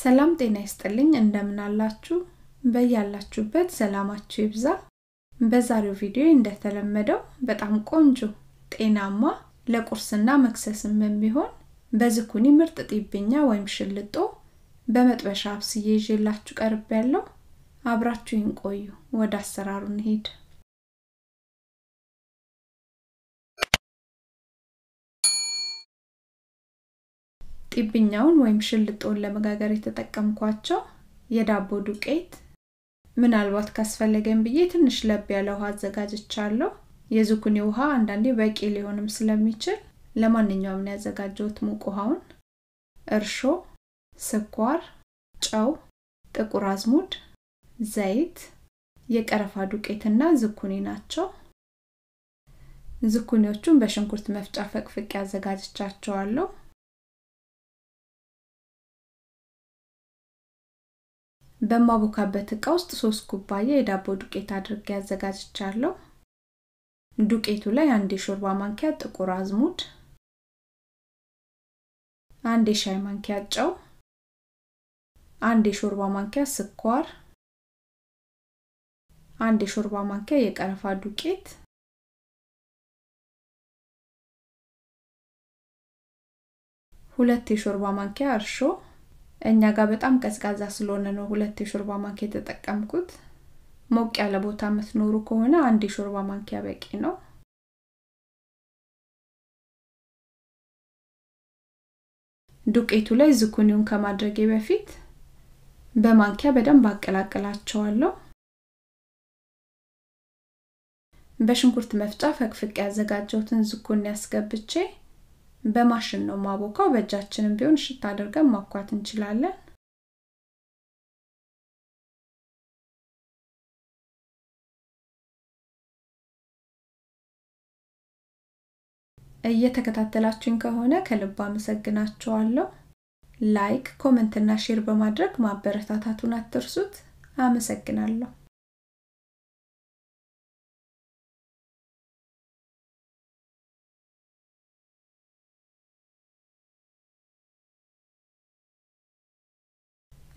ሰላም ጤና ይስጥልኝ እንደምን አላችሁ በያላችሁበት ሰላማችሁ ይብዛ በዛሬው ቪዲዮ እንደተለመደው በጣም ቆንጆ ጤናማ ለቁርስና መክሰስም የሚሆን በዝኩኒ ምርጥ ጢብኛ ወይም ሽልጦ በመጥበሻ አብስዬ ይዤላችሁ ቀርብ ያለው አብራችሁ ቆዩ ወደ አሰራሩ እንሄድ። ጢብኛውን ወይም ሽልጦን ለመጋገር የተጠቀምኳቸው የዳቦ ዱቄት ምናልባት ካስፈለገን ብዬ ትንሽ ለብ ያለ ውሃ አዘጋጅቻለሁ። የዙኩኒ ውሃ አንዳንዴ በቂ ሊሆንም ስለሚችል ለማንኛውም ያዘጋጀውት ሙቅ ውሃውን። እርሾ፣ ስኳር፣ ጨው፣ ጥቁር አዝሙድ፣ ዘይት፣ የቀረፋ ዱቄትና ዝኩኒ ናቸው። ዝኩኒዎቹን በሽንኩርት መፍጫ ፈቅፍቅ ያዘጋጅቻቸዋለሁ በማቦካበት እቃ ውስጥ ሶስት ኩባያ የዳቦ ዱቄት አድርጌ አዘጋጅቻለሁ። ዱቄቱ ላይ አንድ የሾርባ ማንኪያ ጥቁር አዝሙድ፣ አንድ የሻይ ማንኪያ ጨው፣ አንድ የሾርባ ማንኪያ ስኳር፣ አንድ የሾርባ ማንኪያ የቀረፋ ዱቄት፣ ሁለት የሾርባ ማንኪያ እርሾ እኛ ጋር በጣም ቀዝቃዛ ስለሆነ ነው ሁለት የሾርባ ማንኪያ የተጠቀምኩት። ሞቅ ያለ ቦታ የምትኖሩ ከሆነ አንድ የሾርባ ማንኪያ በቂ ነው። ዱቄቱ ላይ ዝኩኒውን ከማድረጌ በፊት በማንኪያ በደንብ አቀላቅላቸዋለሁ። በሽንኩርት መፍጫ ፈቅፍቅ ያዘጋጀውትን ዝኩኒ አስገብቼ በማሽን ነው ማቦካው። በእጃችንም ቢሆን ሽት አድርገን ማኳት እንችላለን። እየተከታተላችሁኝ ከሆነ ከልብ አመሰግናችኋለሁ። ላይክ፣ ኮመንትና ሼር በማድረግ ማበረታታቱን አትርሱት። አመሰግናለሁ።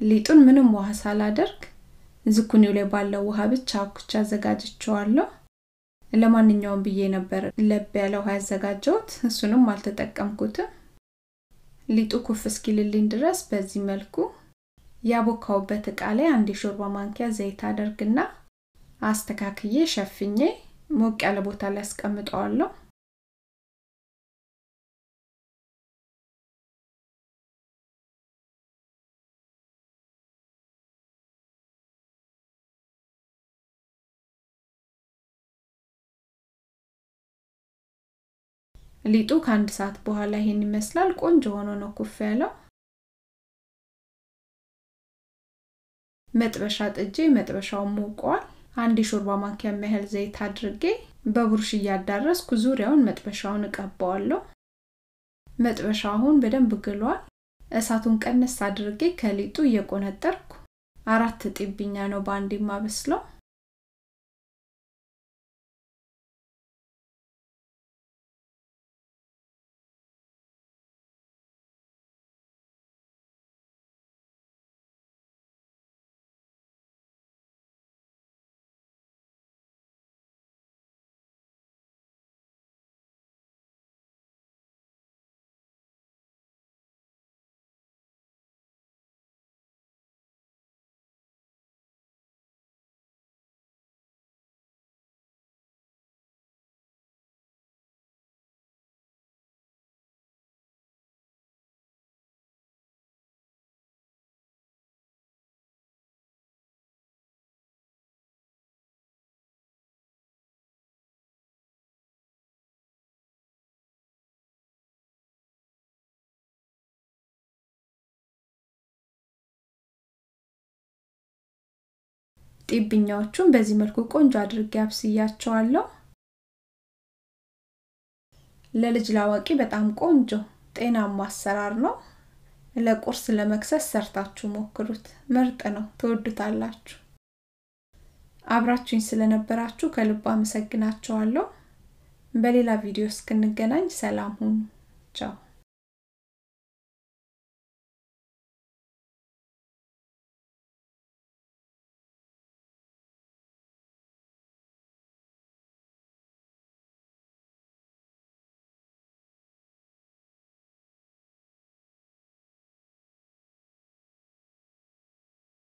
ሊጡን ምንም ውሃ ሳላደርግ ዝኩኒው ላይ ባለው ውሃ ብቻ አኩቻ አዘጋጅቸዋለሁ። ለማንኛውም ብዬ ነበር ለብ ያለ ውሃ ያዘጋጀሁት፣ እሱንም አልተጠቀምኩትም። ሊጡ ኩፍ እስኪልልኝ ድረስ በዚህ መልኩ ያቦካውበት እቃ ላይ አንድ የሾርባ ማንኪያ ዘይት አደርግና አስተካክዬ ሸፍኜ ሞቅ ያለ ቦታ ላይ አስቀምጠዋለሁ። ሊጡ ከአንድ ሰዓት በኋላ ይሄን ይመስላል። ቆንጆ ሆኖ ነው ኩፍ ያለው። መጥበሻ ጥጄ መጥበሻውን ሞቋል። አንድ የሾርባ ማንኪያ ያህል ዘይት አድርጌ በቡርሽ እያዳረስኩ ዙሪያውን መጥበሻውን እቀባዋለሁ። መጥበሻው አሁን በደንብ ግሏል። እሳቱን ቀነስ አድርጌ ከሊጡ እየቆነጠርኩ አራት ጥብኛ ነው በአንድ የማበስለው። ጢብኛዎቹን በዚህ መልኩ ቆንጆ አድርጌ አብስያቸዋለሁ። ለልጅ ላዋቂ በጣም ቆንጆ ጤናማ አሰራር ነው። ለቁርስ ለመክሰስ ሰርታችሁ ሞክሩት። ምርጥ ነው፣ ትወዱታላችሁ። አብራችሁኝ ስለነበራችሁ ከልብ አመሰግናችኋለሁ። በሌላ ቪዲዮ እስክንገናኝ ሰላም ሁኑ። ቻው